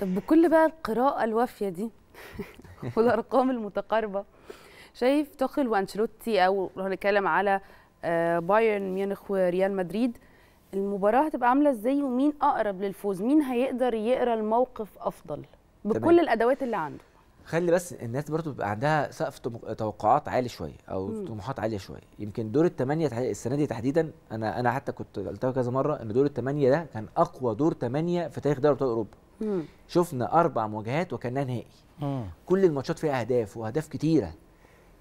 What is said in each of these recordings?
طب بكل بقى القراءة الوافية دي والأرقام المتقاربة شايف توخل وأنشيلوتي أو لو هنتكلم على آه، بايرن ميونخ وريال مدريد المباراة هتبقى عاملة ازاي ومين أقرب للفوز مين هيقدر يقرأ الموقف أفضل بكل تمام. الأدوات اللي عنده خلي بس الناس برضو بيبقى عندها سقف توقعات عالي شويه او م. طموحات عاليه شويه يمكن دور الثمانيه السنه دي تحديدا انا انا حتى كنت قلتها كذا مره ان دور الثمانيه ده كان اقوى دور ثمانيه في تاريخ دوري ابطال اوروبا شفنا اربع مواجهات وكانها نهائي كل الماتشات فيها اهداف واهداف كتيره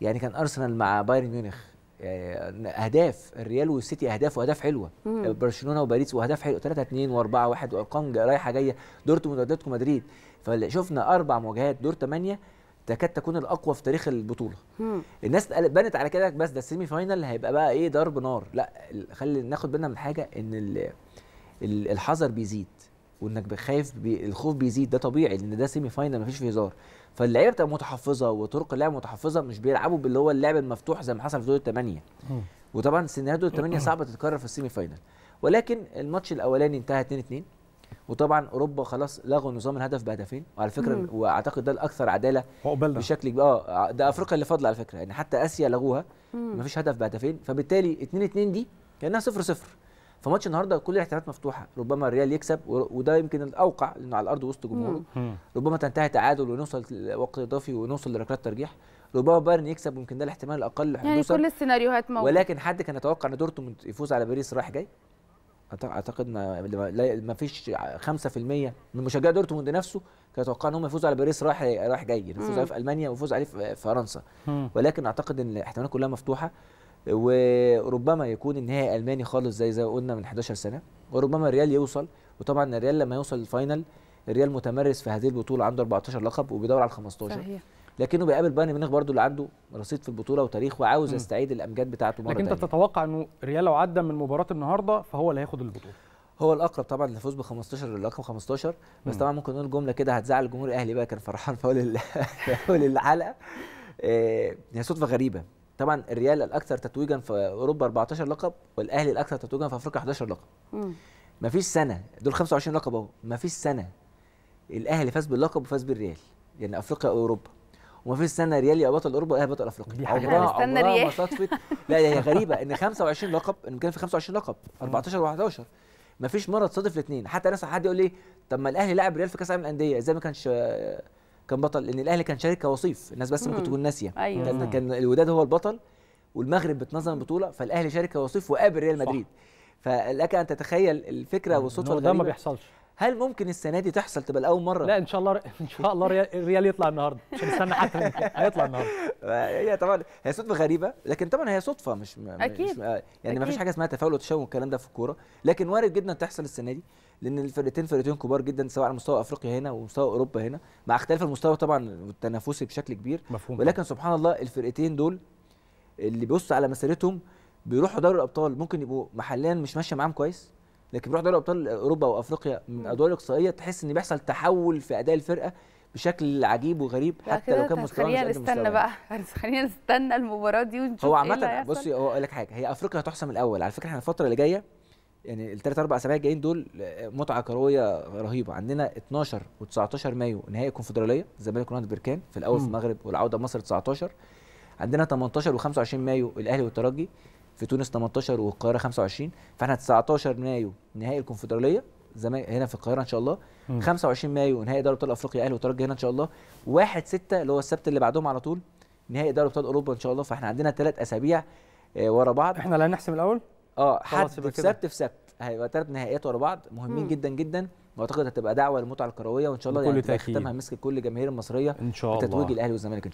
يعني كان ارسنال مع بايرن ميونخ آه، اهداف الريال والسيتي اهداف واهداف حلوه برشلونه وباريس واهداف حلوه 3 2 و4 1 وارقام رايحه جايه دورتموند واتلتيكو مدريد فشفنا اربع مواجهات دور 8 تكاد تكون الاقوى في تاريخ البطوله مم. الناس بنت على كده بس ده السيمي فاينل هيبقى بقى ايه ضرب نار لا خلي ناخد بالنا من حاجه ان الحذر بيزيد وانك خايف بي الخوف بيزيد ده طبيعي لان ده سيمي فاينل مفيش فيه هزار فاللعيبه بتبقى متحفظه وطرق اللعب متحفظه مش بيلعبوا باللي هو اللعب المفتوح زي ما حصل في دور الثمانيه وطبعا سيناريو دور الثمانيه صعبه تتكرر في السيمي فاينل ولكن الماتش الاولاني انتهى 2 2 وطبعا اوروبا خلاص لغوا نظام الهدف بهدفين وعلى فكره مم. واعتقد ده الاكثر عداله وقبلنا. بشكل آه،, اه ده افريقيا اللي فاضله على فكره يعني حتى اسيا لغوها مفيش هدف بهدفين فبالتالي 2 2 دي كانها 0 0 فماتش النهارده كل الاحتمالات مفتوحه ربما الريال يكسب وده يمكن الاوقع لانه على الارض وسط جمهوره ربما تنتهي تعادل ونوصل لوقت اضافي ونوصل لركلات ترجيح ربما بايرن يكسب ويمكن ده الاحتمال الاقل يعني حدوثا يعني كل السيناريوهات موجوده ولكن حد كان يتوقع ان دورتموند يفوز على باريس رايح جاي اعتقد ما ما فيش 5% من مشجعي دورتموند نفسه كانوا يتوقعوا ان هم يفوزوا على باريس رايح رايح جاي يعني يفوز عليه في المانيا ويفوز عليه في فرنسا ولكن اعتقد ان الاحتمالات كلها مفتوحه وربما يكون النهائي الماني خالص زي زي قلنا من 11 سنه وربما الريال يوصل وطبعا الريال لما يوصل الفاينل الريال متمرس في هذه البطوله عنده 14 لقب وبيدور على 15 صحيح. لكنه بيقابل بايرن ميونخ برضه اللي عنده رصيد في البطوله وتاريخ وعاوز يستعيد الامجاد بتاعته مره لكن انت تتوقع انه الريال لو عدى من مباراه النهارده فهو اللي هياخد البطوله هو الاقرب طبعا للفوز ب 15 لقب 15 بس طبعا ممكن نقول جمله كده هتزعل الجمهور الاهلي بقى كان فرحان في اول الحلقه آه، هي صدفه غريبه طبعا الريال الاكثر تتويجا في اوروبا 14 لقب والاهلي الاكثر تتويجا في افريقيا 11 لقب ما فيش سنه دول 25 لقب اهو ما فيش سنه الاهلي فاز باللقب وفاز بالريال يعني افريقيا واوروبا وما فيش سنه ريال يبقى بطل اوروبا والاهلي بطل افريقيا دي حاجه عمرها عمرها ما صدفت لا هي غريبه ان 25 لقب ان كان في 25 لقب 14 و11 ما فيش مره تصادف الاثنين حتى ناس حد يقول لي طب ما الاهلي لعب ريال في كاس العالم للانديه ازاي ما كانش كان بطل لان الاهلي كان شارك كوصيف الناس بس ممكن تكون ناسيه أيوة. كان, كان الوداد هو البطل والمغرب بتنظم البطوله فالاهلي شارك كوصيف وقابل ريال مدريد فلك ان تتخيل الفكره نعم، والصدفه الغريبه ده ما بيحصلش هل ممكن السنه دي تحصل تبقى لاول مره لا ان شاء الله ان شاء الله الريال يطلع النهارده مش هنستنى حتى هيطلع النهارده هي طبعا هي صدفه غريبه لكن طبعا هي صدفه مش اكيد مش آه، يعني ما فيش حاجه اسمها تفاؤل وتشاؤم والكلام ده في الكوره لكن وارد جدا تحصل السنه دي لان الفرقتين فرقتين كبار جدا سواء على مستوى افريقيا هنا ومستوى اوروبا هنا مع اختلاف المستوى طبعا التنافسي بشكل كبير مفهوم ولكن سبحان الله الفرقتين دول اللي بيبص على مسيرتهم بيروحوا دوري الابطال ممكن يبقوا محليا مش ماشيه معاهم كويس لكن بيروحوا دوري ابطال اوروبا وافريقيا من ادوار اقصائيه تحس ان بيحصل تحول في اداء الفرقه بشكل عجيب وغريب حتى لو كان مستواه خلينا نستنى بقى خلينا نستنى المباراه دي ونشوف هو إيه عامه بصي هو اقول لك حاجه هي افريقيا هتحسم الاول على فكره احنا الفتره اللي جايه يعني الثلاث اربع اسابيع الجايين دول آه، متعه كرويه رهيبه عندنا 12 و19 مايو نهائي الكونفدراليه الزمالك ونادي بركان في الاول في المغرب والعوده لمصر 19 عندنا 18 و25 مايو الاهلي والترجي في تونس 18 والقاهره 25 فاحنا 19 مايو نهائي الكونفدراليه زمان هنا في القاهره ان شاء الله م. 25 مايو نهائي دوري ابطال افريقيا اهلي والترجي هنا ان شاء الله 1 6 اللي هو السبت اللي بعدهم على طول نهائي دوري ابطال اوروبا ان شاء الله فاحنا عندنا ثلاث اسابيع آه، ورا بعض احنا اللي هنحسم الاول اه حد في سبت في سبت هيبقى ثلاث نهائيات ورا بعض مهمين مم. جدا جدا واعتقد هتبقى دعوه للمتعه الكرويه وان شاء الله يعني ختامها مسك كل الجماهير المصريه ان شاء الله الاهلي والزمالك